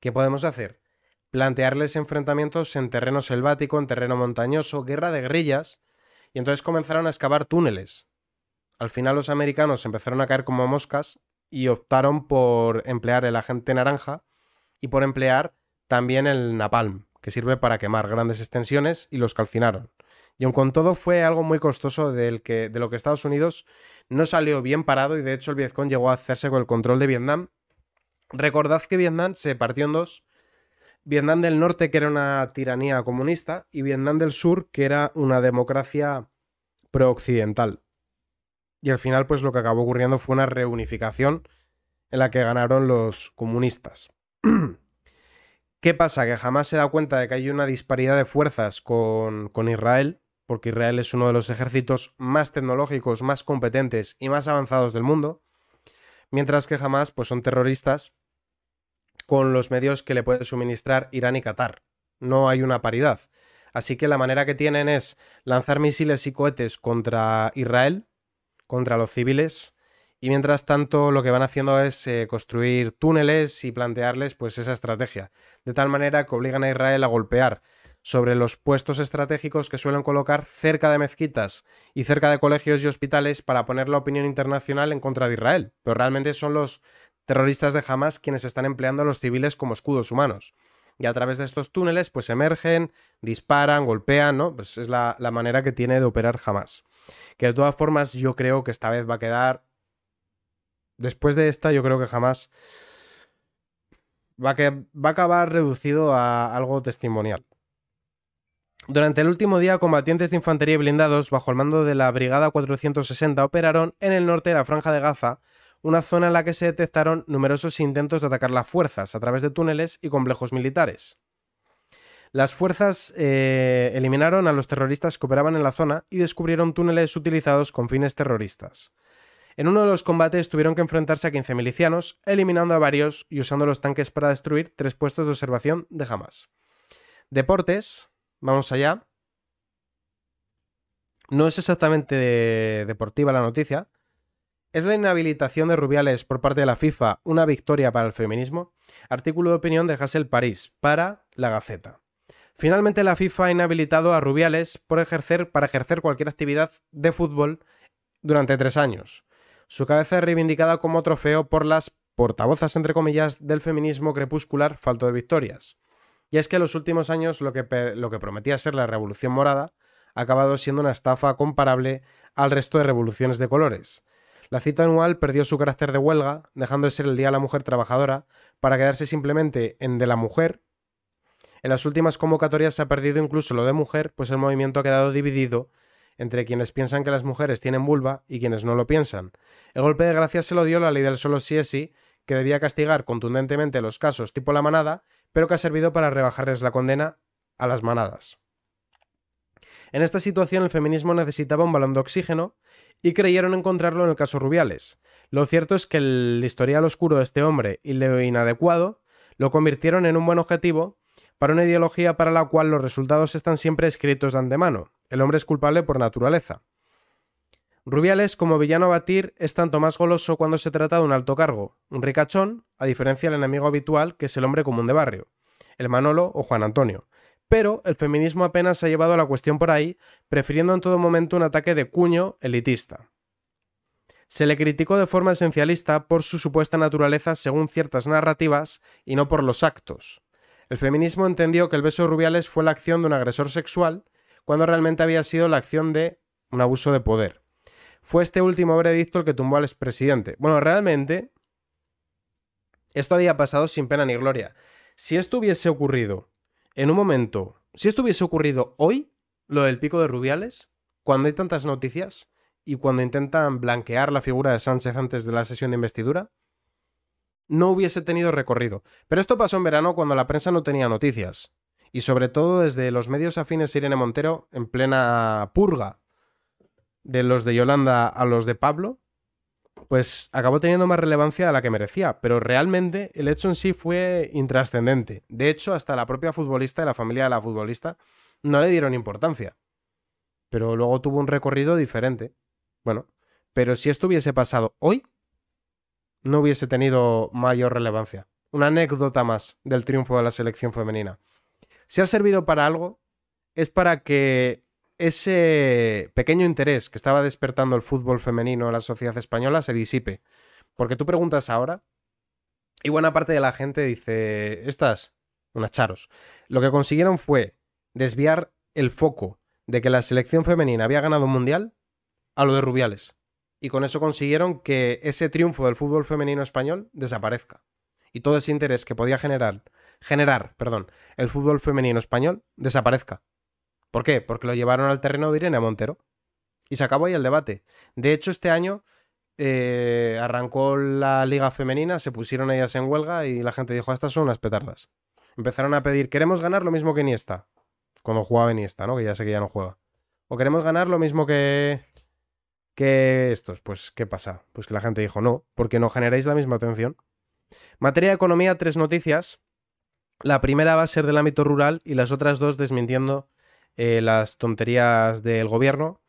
¿Qué podemos hacer? Plantearles enfrentamientos en terreno selvático, en terreno montañoso, guerra de guerrillas, y entonces comenzaron a excavar túneles. Al final los americanos empezaron a caer como moscas y optaron por emplear el agente naranja y por emplear también el napalm, que sirve para quemar grandes extensiones, y los calcinaron. Y aun con todo fue algo muy costoso del que, de lo que Estados Unidos no salió bien parado y de hecho el Vietcong llegó a hacerse con el control de Vietnam. Recordad que Vietnam se partió en dos. Vietnam del Norte, que era una tiranía comunista, y Vietnam del Sur, que era una democracia prooccidental. Y al final, pues lo que acabó ocurriendo fue una reunificación en la que ganaron los comunistas. [clears throat] ¿Qué pasa? Que jamás se da cuenta de que hay una disparidad de fuerzas con, Israel, porque Israel es uno de los ejércitos más tecnológicos, más competentes y más avanzados del mundo, mientras que jamás pues, son terroristas con los medios que le puede suministrar Irán y Qatar. No hay una paridad. Así que la manera que tienen es lanzar misiles y cohetes contra Israel, contra los civiles, y mientras tanto, lo que van haciendo es eh, construir túneles y plantearles pues, esa estrategia, de tal manera que obligan a Israel a golpear sobre los puestos estratégicos que suelen colocar cerca de mezquitas y cerca de colegios y hospitales para poner la opinión internacional en contra de Israel. Pero realmente son los terroristas de Hamas quienes están empleando a los civiles como escudos humanos. Y a través de estos túneles, pues emergen, disparan, golpean, ¿no? Pues es la, la manera que tiene de operar Hamas. Que de todas formas, yo creo que esta vez va a quedar después de esta yo creo que jamás va a, acabar reducido a algo testimonial. Durante el último día, combatientes de infantería blindados bajo el mando de la Brigada 460 operaron en el norte de la Franja de Gaza, una zona en la que se detectaron numerosos intentos de atacar las fuerzas a través de túneles y complejos militares. Las fuerzas eh, eliminaron a los terroristas que operaban en la zona y descubrieron túneles utilizados con fines terroristas. En uno de los combates tuvieron que enfrentarse a 15 milicianos, eliminando a varios y usando los tanques para destruir tres puestos de observación de jamás. Deportes, vamos allá. No es exactamente deportiva la noticia. ¿Es la inhabilitación de Rubiales por parte de la FIFA una victoria para el feminismo? Artículo de opinión de Hassel París para La Gaceta. Finalmente la FIFA ha inhabilitado a Rubiales por ejercer, para ejercer cualquier actividad de fútbol durante tres años. Su cabeza es reivindicada como trofeo por las portavozas, entre comillas, del feminismo crepuscular falto de victorias. Y es que en los últimos años lo que, lo que prometía ser la Revolución Morada ha acabado siendo una estafa comparable al resto de revoluciones de colores. La cita anual perdió su carácter de huelga, dejando de ser el Día de la Mujer Trabajadora, para quedarse simplemente en de la mujer. En las últimas convocatorias se ha perdido incluso lo de mujer, pues el movimiento ha quedado dividido entre quienes piensan que las mujeres tienen vulva y quienes no lo piensan. El golpe de gracia se lo dio la ley del solo sí es sí, que debía castigar contundentemente los casos tipo la manada, pero que ha servido para rebajarles la condena a las manadas. En esta situación el feminismo necesitaba un balón de oxígeno y creyeron encontrarlo en el caso Rubiales. Lo cierto es que el historial oscuro de este hombre y lo inadecuado lo convirtieron en un buen objetivo para una ideología para la cual los resultados están siempre escritos de antemano. El hombre es culpable por naturaleza. Rubiales, como villano a batir, es tanto más goloso cuando se trata de un alto cargo, un ricachón, a diferencia del enemigo habitual, que es el hombre común de barrio, el Manolo o Juan Antonio. Pero el feminismo apenas ha llevado la cuestión por ahí, prefiriendo en todo momento un ataque de cuño elitista. Se le criticó de forma esencialista por su supuesta naturaleza según ciertas narrativas y no por los actos. El feminismo entendió que el beso de Rubiales fue la acción de un agresor sexual cuando realmente había sido la acción de un abuso de poder. Fue este último veredicto el que tumbó al expresidente. Bueno, realmente esto había pasado sin pena ni gloria. Si esto hubiese ocurrido en un momento, si esto hubiese ocurrido hoy, lo del pico de Rubiales, cuando hay tantas noticias y cuando intentan blanquear la figura de Sánchez antes de la sesión de investidura, no hubiese tenido recorrido. Pero esto pasó en verano cuando la prensa no tenía noticias. Y sobre todo desde los medios afines a Irene Montero, en plena purga de los de Yolanda a los de Pablo, pues acabó teniendo más relevancia de la que merecía, pero realmente el hecho en sí fue intrascendente. De hecho, hasta la propia futbolista y la familia de la futbolista no le dieron importancia. Pero luego tuvo un recorrido diferente. Bueno, pero si esto hubiese pasado hoy, no hubiese tenido mayor relevancia. Una anécdota más del triunfo de la selección femenina. Si ha servido para algo, es para que ese pequeño interés que estaba despertando el fútbol femenino en la sociedad española se disipe. Porque tú preguntas ahora y buena parte de la gente dice, estas, unas charos. Lo que consiguieron fue desviar el foco de que la selección femenina había ganado un mundial a lo de Rubiales y con eso consiguieron que ese triunfo del fútbol femenino español desaparezca. Y todo ese interés que podía generar, generar, perdón, el fútbol femenino español desaparezca. ¿Por qué? Porque lo llevaron al terreno de Irene Montero. Y se acabó ahí el debate. De hecho, este año eh, arrancó la liga femenina, se pusieron ellas en huelga y la gente dijo, ah, estas son unas petardas. Empezaron a pedir, queremos ganar lo mismo que Iniesta. Cuando jugaba Iniesta, ¿no? Que ya sé que ya no juega. O queremos ganar lo mismo que estos, pues, ¿qué pasa? Pues que la gente dijo no, porque no generáis la misma atención. Materia de economía, tres noticias. La primera va a ser del ámbito rural y las otras dos desmintiendo eh, las tonterías del gobierno.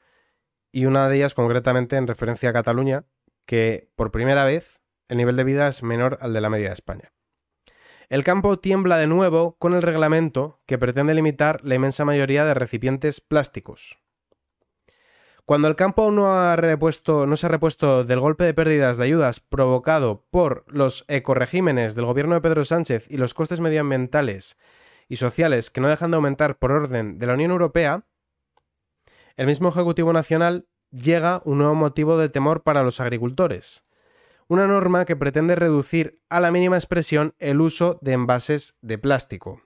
Y una de ellas concretamente en referencia a Cataluña, que por primera vez el nivel de vida es menor al de la media de España. El campo tiembla de nuevo con el reglamento que pretende limitar la inmensa mayoría de recipientes plásticos. Cuando el campo no, ha repuesto, no se ha repuesto del golpe de pérdidas de ayudas provocado por los ecoregímenes del gobierno de Pedro Sánchez y los costes medioambientales y sociales que no dejan de aumentar por orden de la Unión Europea, el mismo Ejecutivo Nacional llega un nuevo motivo de temor para los agricultores. Una norma que pretende reducir a la mínima expresión el uso de envases de plástico.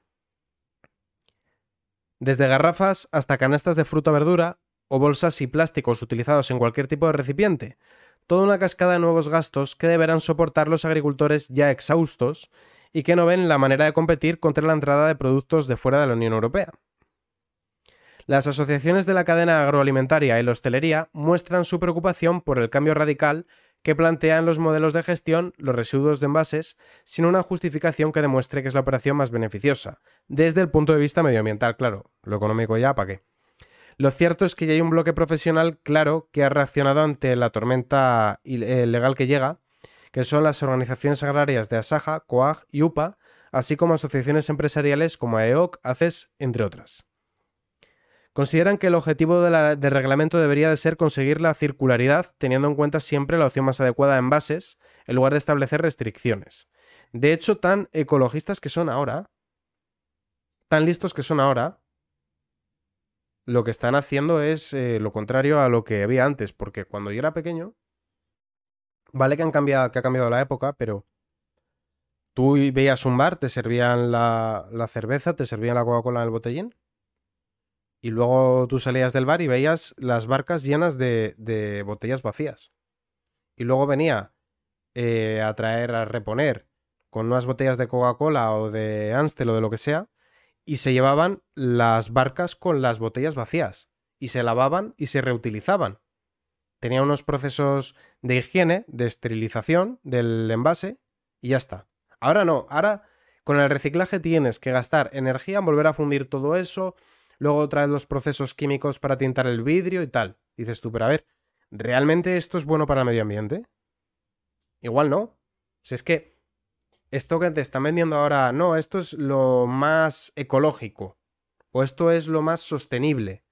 Desde garrafas hasta canastas de fruta verdura, o bolsas y plásticos utilizados en cualquier tipo de recipiente, toda una cascada de nuevos gastos que deberán soportar los agricultores ya exhaustos y que no ven la manera de competir contra la entrada de productos de fuera de la Unión Europea. Las asociaciones de la cadena agroalimentaria y la hostelería muestran su preocupación por el cambio radical que plantean los modelos de gestión los residuos de envases sin una justificación que demuestre que es la operación más beneficiosa, desde el punto de vista medioambiental, claro, lo económico ya, ¿para qué? Lo cierto es que ya hay un bloque profesional claro que ha reaccionado ante la tormenta eh, legal que llega, que son las organizaciones agrarias de Asaja, COAG y UPA, así como asociaciones empresariales como AEOC, ACES, entre otras. Consideran que el objetivo del reglamento debería de ser conseguir la circularidad, teniendo en cuenta siempre la opción más adecuada en bases, en lugar de establecer restricciones. De hecho, tan ecologistas que son ahora, tan listos que son ahora, lo que están haciendo es eh, lo contrario a lo que había antes, porque cuando yo era pequeño, vale que, han cambiado, que ha cambiado la época, pero tú veías un bar, te servían la, cerveza, te servían la Coca-Cola en el botellín, y luego tú salías del bar y veías las barcas llenas de, botellas vacías. Y luego venía eh, a traer, a reponer con unas botellas de Coca-Cola o de Anstel o de lo que sea, y se llevaban las barcas con las botellas vacías y se lavaban y se reutilizaban. Tenía unos procesos de higiene, de esterilización del envase y ya está. Ahora no, ahora con el reciclaje tienes que gastar energía en volver a fundir todo eso, luego traes los procesos químicos para tintar el vidrio y tal. Dices tú, pero a ver, ¿realmente esto es bueno para el medio ambiente? Igual no. Si es que esto que te están vendiendo ahora, no, esto es lo más ecológico o esto es lo más sostenible.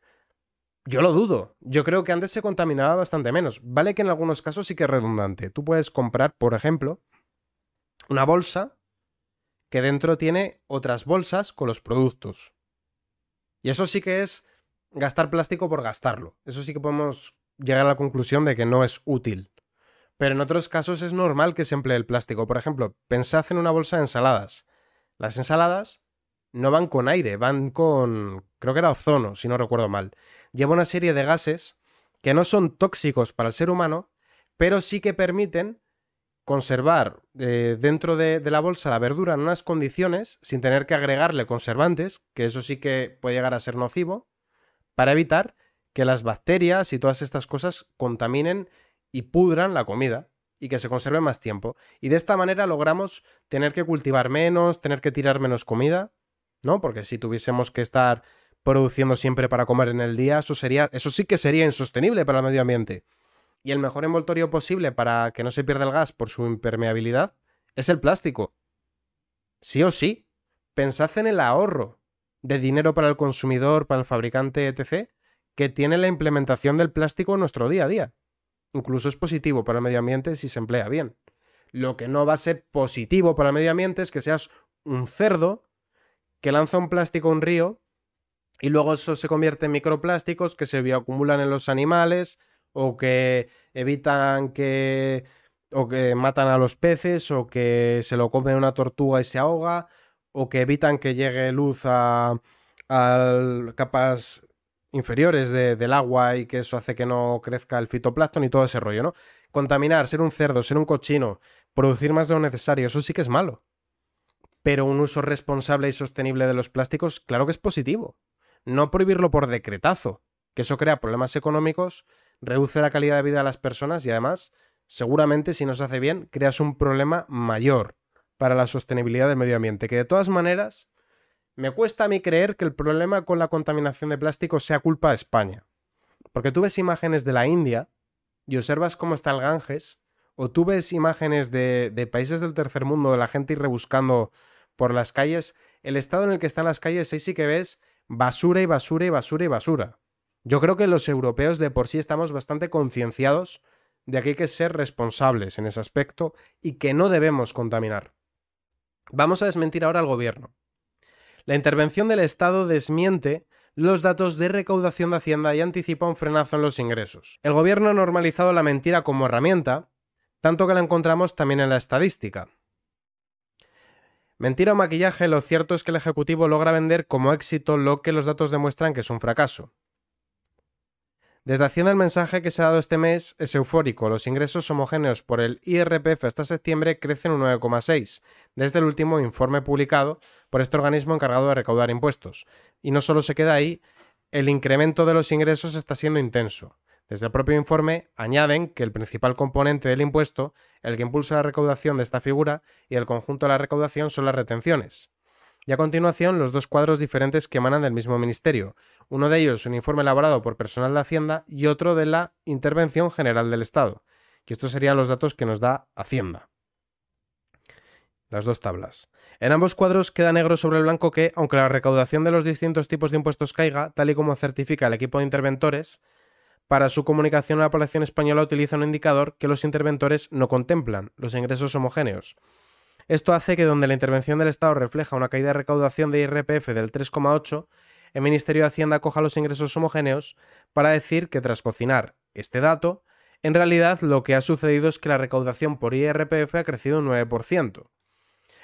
Yo lo dudo. Yo creo que antes se contaminaba bastante menos. Vale que en algunos casos sí que es redundante. Tú puedes comprar, por ejemplo, una bolsa que dentro tiene otras bolsas con los productos. Y eso sí que es gastar plástico por gastarlo. Eso sí que podemos llegar a la conclusión de que no es útil. Pero en otros casos es normal que se emplee el plástico. Por ejemplo, pensad en una bolsa de ensaladas. Las ensaladas no van con aire, van con, creo que era ozono, si no recuerdo mal. Lleva una serie de gases que no son tóxicos para el ser humano, pero sí que permiten conservar eh, dentro de, la bolsa la verdura en unas condiciones sin tener que agregarle conservantes, que eso sí que puede llegar a ser nocivo, para evitar que las bacterias y todas estas cosas contaminen y pudran la comida y que se conserve más tiempo. Y de esta manera logramos tener que cultivar menos, tener que tirar menos comida, ¿no? Porque si tuviésemos que estar produciendo siempre para comer en el día, eso sería eso sí que sería insostenible para el medio ambiente. Y el mejor envoltorio posible para que no se pierda el gas por su impermeabilidad es el plástico. Sí o sí, pensad en el ahorro de dinero para el consumidor, para el fabricante, etc., que tiene la implementación del plástico en nuestro día a día. Incluso es positivo para el medio ambiente si se emplea bien. Lo que no va a ser positivo para el medio ambiente es que seas un cerdo que lanza un plástico a un río y luego eso se convierte en microplásticos que se bioacumulan en los animales o que evitan que o que matan a los peces o que se lo come una tortuga y se ahoga o que evitan que llegue luz al capaz capas inferiores de, del agua y que eso hace que no crezca el fitoplancton y todo ese rollo, ¿no? Contaminar, ser un cerdo, ser un cochino, producir más de lo necesario, eso sí que es malo. Pero un uso responsable y sostenible de los plásticos, claro que es positivo. No prohibirlo por decretazo, que eso crea problemas económicos, reduce la calidad de vida de las personas y además, seguramente si no se hace bien, creas un problema mayor para la sostenibilidad del medio ambiente, que de todas maneras me cuesta a mí creer que el problema con la contaminación de plástico sea culpa de España. Porque tú ves imágenes de la India y observas cómo está el Ganges, o tú ves imágenes de, países del tercer mundo, de la gente ir rebuscando por las calles, el estado en el que están las calles, ahí sí que ves basura y basura y basura y basura. Yo creo que los europeos de por sí estamos bastante concienciados de que hay que ser responsables en ese aspecto y que no debemos contaminar. Vamos a desmentir ahora al gobierno. La intervención del Estado desmiente los datos de recaudación de Hacienda y anticipa un frenazo en los ingresos. El gobierno ha normalizado la mentira como herramienta, tanto que la encontramos también en la estadística. Mentira o maquillaje, lo cierto es que el Ejecutivo logra vender como éxito lo que los datos demuestran que es un fracaso. Desde Hacienda el mensaje que se ha dado este mes es eufórico. Los ingresos homogéneos por el IRPF hasta septiembre crecen un 9,6, desde el último informe publicado por este organismo encargado de recaudar impuestos. Y no solo se queda ahí, el incremento de los ingresos está siendo intenso. Desde el propio informe añaden que el principal componente del impuesto, el que impulsa la recaudación de esta figura y el conjunto de la recaudación son las retenciones y a continuación los dos cuadros diferentes que emanan del mismo ministerio, uno de ellos un informe elaborado por personal de Hacienda y otro de la Intervención General del Estado, que estos serían los datos que nos da Hacienda. Las dos tablas. En ambos cuadros queda negro sobre el blanco que, aunque la recaudación de los distintos tipos de impuestos caiga, tal y como certifica el equipo de interventores, para su comunicación a la población española utiliza un indicador que los interventores no contemplan, los ingresos homogéneos, esto hace que donde la intervención del Estado refleja una caída de recaudación de IRPF del 3,8, el Ministerio de Hacienda coja los ingresos homogéneos para decir que tras cocinar este dato, en realidad lo que ha sucedido es que la recaudación por IRPF ha crecido un 9%.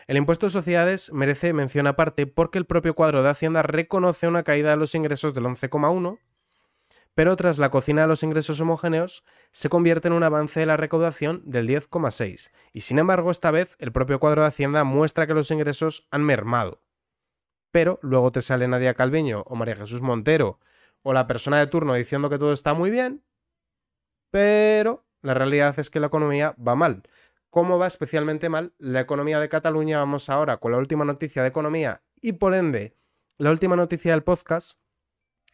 El impuesto de sociedades merece mención aparte porque el propio cuadro de Hacienda reconoce una caída de los ingresos del 11,1 pero tras la cocina de los ingresos homogéneos se convierte en un avance de la recaudación del 10,6, y sin embargo esta vez el propio cuadro de Hacienda muestra que los ingresos han mermado. Pero luego te sale Nadia Calviño o María Jesús Montero o la persona de turno diciendo que todo está muy bien, pero la realidad es que la economía va mal. ¿Cómo va especialmente mal la economía de Cataluña? Vamos ahora con la última noticia de economía y por ende la última noticia del podcast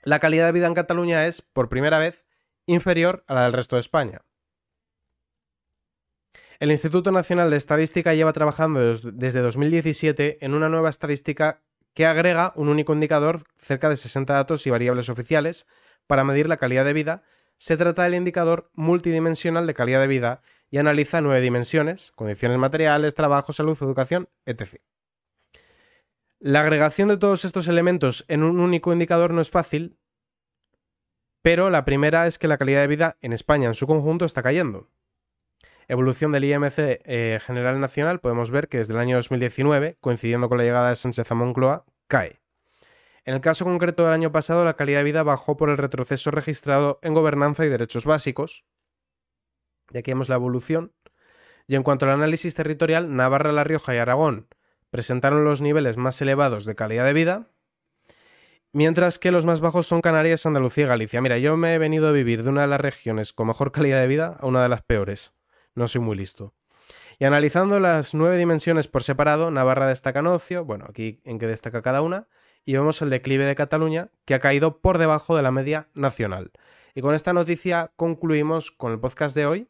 la calidad de vida en Cataluña es, por primera vez, inferior a la del resto de España. El Instituto Nacional de Estadística lleva trabajando desde 2017 en una nueva estadística que agrega un único indicador, cerca de 60 datos y variables oficiales, para medir la calidad de vida. Se trata del indicador multidimensional de calidad de vida y analiza nueve dimensiones, condiciones materiales, trabajo, salud, educación, etc. La agregación de todos estos elementos en un único indicador no es fácil, pero la primera es que la calidad de vida en España en su conjunto está cayendo. Evolución del IMC eh, General Nacional, podemos ver que desde el año 2019, coincidiendo con la llegada de Sánchez a Moncloa, cae. En el caso concreto del año pasado, la calidad de vida bajó por el retroceso registrado en gobernanza y derechos básicos. Y aquí vemos la evolución. Y en cuanto al análisis territorial, Navarra, La Rioja y Aragón presentaron los niveles más elevados de calidad de vida, mientras que los más bajos son Canarias, Andalucía y Galicia. Mira, yo me he venido a vivir de una de las regiones con mejor calidad de vida a una de las peores. No soy muy listo. Y analizando las nueve dimensiones por separado, Navarra destaca en ocio, bueno, aquí en que destaca cada una, y vemos el declive de Cataluña, que ha caído por debajo de la media nacional. Y con esta noticia concluimos con el podcast de hoy.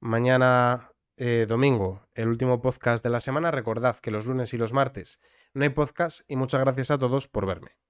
Mañana eh, domingo el último podcast de la semana. Recordad que los lunes y los martes no hay podcast y muchas gracias a todos por verme.